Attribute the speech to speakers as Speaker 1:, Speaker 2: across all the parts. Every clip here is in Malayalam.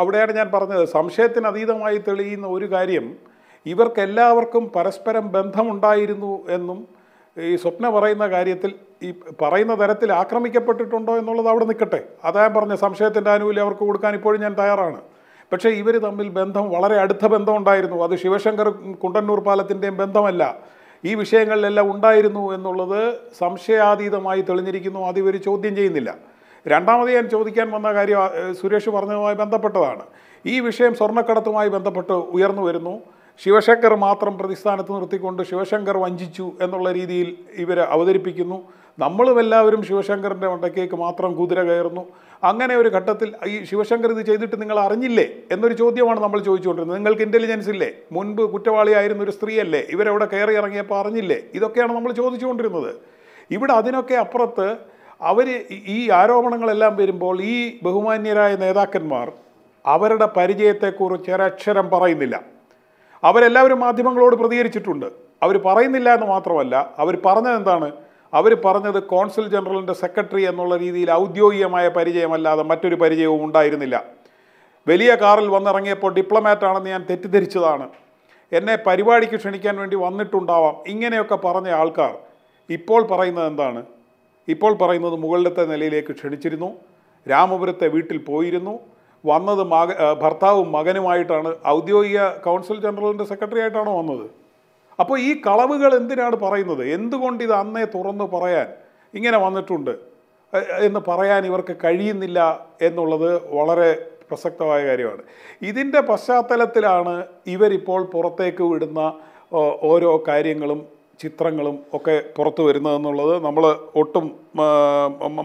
Speaker 1: അവിടെയാണ് ഞാൻ പറഞ്ഞത് സംശയത്തിന് അതീതമായി തെളിയുന്ന ഒരു കാര്യം ഇവർക്കെല്ലാവർക്കും പരസ്പരം ബന്ധമുണ്ടായിരുന്നു എന്നും ഈ സ്വപ്ന പറയുന്ന കാര്യത്തിൽ ഈ പറയുന്ന തരത്തിൽ ആക്രമിക്കപ്പെട്ടിട്ടുണ്ടോ എന്നുള്ളത് അവിടെ നിൽക്കട്ടെ അതാ പറഞ്ഞ സംശയത്തിൻ്റെ ആനുകൂല്യം അവർക്ക് കൊടുക്കാൻ ഇപ്പോഴും ഞാൻ തയ്യാറാണ് പക്ഷേ ഇവർ തമ്മിൽ ബന്ധം വളരെ അടുത്ത ബന്ധം ഉണ്ടായിരുന്നു അത് ശിവശങ്കർ കുണ്ടന്നൂർ പാലത്തിൻ്റെയും ബന്ധമല്ല ഈ വിഷയങ്ങളിലെല്ലാം ഉണ്ടായിരുന്നു എന്നുള്ളത് സംശയാതീതമായി തെളിഞ്ഞിരിക്കുന്നു അത് ഇവർ ചോദ്യം ചെയ്യുന്നില്ല രണ്ടാമത് ഞാൻ ചോദിക്കാൻ വന്ന കാര്യം സുരേഷ് പറഞ്ഞതുമായി ബന്ധപ്പെട്ടതാണ് ഈ വിഷയം സ്വർണ്ണക്കടത്തുമായി ബന്ധപ്പെട്ട് ഉയർന്നു വരുന്നു ശിവശങ്കർ മാത്രം പ്രതിസ്ഥാനത്ത് നിർത്തിക്കൊണ്ട് ശിവശങ്കർ വഞ്ചിച്ചു എന്നുള്ള രീതിയിൽ ഇവർ അവതരിപ്പിക്കുന്നു നമ്മളും എല്ലാവരും ശിവശങ്കറിൻ്റെ മണ്ടക്കേക്ക് മാത്രം കുതിര കയറുന്നു അങ്ങനെ ഒരു ഘട്ടത്തിൽ ഈ ശിവശങ്കർ ഇത് ചെയ്തിട്ട് നിങ്ങൾ അറിഞ്ഞില്ലേ എന്നൊരു ചോദ്യമാണ് നമ്മൾ ചോദിച്ചുകൊണ്ടിരുന്നത് നിങ്ങൾക്ക് ഇൻ്റലിജൻസ് ഇല്ലേ മുൻപ് കുറ്റവാളിയായിരുന്ന ഒരു സ്ത്രീയല്ലേ ഇവരവിടെ കയറി ഇറങ്ങിയപ്പോൾ അറിഞ്ഞില്ലേ ഇതൊക്കെയാണ് നമ്മൾ ചോദിച്ചുകൊണ്ടിരുന്നത് ഇവിടെ അതിനൊക്കെ അപ്പുറത്ത് അവർ ഈ ആരോപണങ്ങളെല്ലാം വരുമ്പോൾ ഈ ബഹുമാന്യരായ നേതാക്കന്മാർ അവരുടെ പരിചയത്തെക്കുറിച്ച് ഒരക്ഷരം പറയുന്നില്ല അവരെല്ലാവരും മാധ്യമങ്ങളോട് പ്രതികരിച്ചിട്ടുണ്ട് അവർ പറയുന്നില്ല എന്ന് മാത്രമല്ല അവർ പറഞ്ഞത് എന്താണ് അവർ പറഞ്ഞത് കോൺസൽ ജനറലിൻ്റെ സെക്രട്ടറി എന്നുള്ള രീതിയിൽ ഔദ്യോഗികമായ പരിചയമല്ലാതെ മറ്റൊരു പരിചയവും ഉണ്ടായിരുന്നില്ല വലിയ കാറിൽ വന്നിറങ്ങിയപ്പോൾ ഡിപ്ലോമാറ്റാണെന്ന് ഞാൻ തെറ്റിദ്ധരിച്ചതാണ് എന്നെ പരിപാടിക്ക് ക്ഷണിക്കാൻ വേണ്ടി വന്നിട്ടുണ്ടാവാം ഇങ്ങനെയൊക്കെ പറഞ്ഞ ആൾക്കാർ ഇപ്പോൾ പറയുന്നത് എന്താണ് ഇപ്പോൾ പറയുന്നത് മുകളിലത്തെ നിലയിലേക്ക് ക്ഷണിച്ചിരുന്നു രാമപുരത്തെ വീട്ടിൽ പോയിരുന്നു വന്നത് മക ഭർത്താവും മകനുമായിട്ടാണ് ഔദ്യോഗിക കൗൺസിൽ ജനറലിൻ്റെ സെക്രട്ടറി ആയിട്ടാണ് വന്നത് അപ്പോൾ ഈ കളവുകൾ എന്തിനാണ് പറയുന്നത് എന്തുകൊണ്ട് ഇത് അന്നേ തുറന്ന് പറയാൻ ഇങ്ങനെ വന്നിട്ടുണ്ട് എന്ന് പറയാൻ ഇവർക്ക് കഴിയുന്നില്ല എന്നുള്ളത് വളരെ പ്രസക്തമായ കാര്യമാണ് ഇതിൻ്റെ പശ്ചാത്തലത്തിലാണ് ഇവരിപ്പോൾ പുറത്തേക്ക് വിടുന്ന ഓരോ കാര്യങ്ങളും ചിത്രങ്ങളും ഒക്കെ പുറത്തു വരുന്നതെന്നുള്ളത് നമ്മൾ ഒട്ടും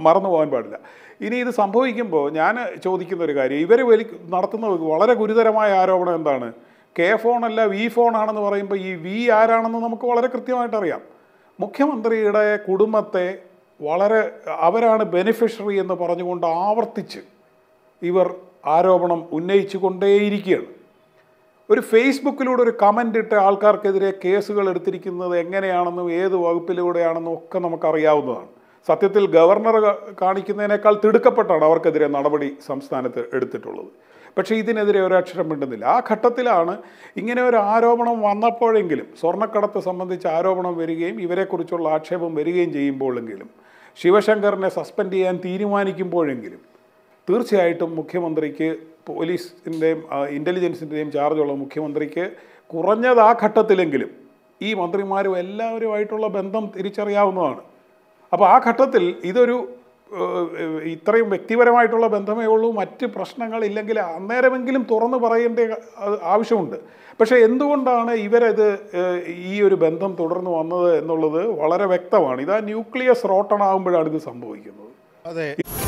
Speaker 1: മറന്നു പോകാൻ പാടില്ല ഇനി ഇത് സംഭവിക്കുമ്പോൾ ഞാൻ ചോദിക്കുന്ന ഒരു കാര്യം ഇവർ വലി നടത്തുന്ന വളരെ ഗുരുതരമായ ആരോപണം എന്താണ് കെ ഫോണല്ല വി ഫോണാണെന്ന് പറയുമ്പോൾ ഈ വി ആരാണെന്ന് നമുക്ക് വളരെ കൃത്യമായിട്ട് അറിയാം മുഖ്യമന്ത്രിയുടെ കുടുംബത്തെ വളരെ അവരാണ് ബെനിഫിഷ്യറി എന്ന് പറഞ്ഞുകൊണ്ട് ആവർത്തിച്ച് ഇവർ ആരോപണം ഉന്നയിച്ചു കൊണ്ടേയിരിക്കുകയാണ് ഒരു ഫേസ്ബുക്കിലൂടെ ഒരു കമൻ്റ് ഇട്ട് ആൾക്കാർക്കെതിരെ കേസുകൾ എടുത്തിരിക്കുന്നത് എങ്ങനെയാണെന്നും ഏത് വകുപ്പിലൂടെയാണെന്നും ഒക്കെ നമുക്കറിയാവുന്നതാണ് സത്യത്തിൽ ഗവർണർ കാണിക്കുന്നതിനേക്കാൾ തിടുക്കപ്പെട്ടാണ് അവർക്കെതിരെ നടപടി സംസ്ഥാനത്ത് എടുത്തിട്ടുള്ളത് പക്ഷേ ഇതിനെതിരെ ഒരക്ഷരം മിണ്ടുന്നില്ല ആ ഘട്ടത്തിലാണ് ഇങ്ങനെ ഒരു ആരോപണം വന്നപ്പോഴെങ്കിലും സ്വർണ്ണക്കടത്ത് സംബന്ധിച്ച് ആരോപണം വരികയും ഇവരെക്കുറിച്ചുള്ള ആക്ഷേപം വരികയും ചെയ്യുമ്പോഴെങ്കിലും ശിവശങ്കറിനെ സസ്പെൻഡ് ചെയ്യാൻ തീരുമാനിക്കുമ്പോഴെങ്കിലും തീർച്ചയായിട്ടും മുഖ്യമന്ത്രിക്ക് പോലീസിൻ്റെയും ഇൻ്റലിജൻസിൻ്റെയും ചാർജുള്ള മുഖ്യമന്ത്രിക്ക് കുറഞ്ഞത് ആ ഘട്ടത്തിലെങ്കിലും ഈ മന്ത്രിമാരും എല്ലാവരുമായിട്ടുള്ള ബന്ധം തിരിച്ചറിയാവുന്നതാണ് അപ്പോൾ ആ ഘട്ടത്തിൽ ഇതൊരു ഇത്രയും വ്യക്തിപരമായിട്ടുള്ള ബന്ധമേ ഉള്ളൂ മറ്റ് പ്രശ്നങ്ങളില്ലെങ്കിൽ അന്നേരമെങ്കിലും തുറന്നു പറയേണ്ട ആവശ്യമുണ്ട് പക്ഷേ എന്തുകൊണ്ടാണ് ഇവരത് ഈ ഒരു ബന്ധം തുടർന്ന് വന്നത് എന്നുള്ളത് വളരെ വ്യക്തമാണ് ഇത് ആ ന്യൂക്ലിയസ് റോട്ടൺ ആകുമ്പോഴാണ് ഇത് സംഭവിക്കുന്നത് അതെ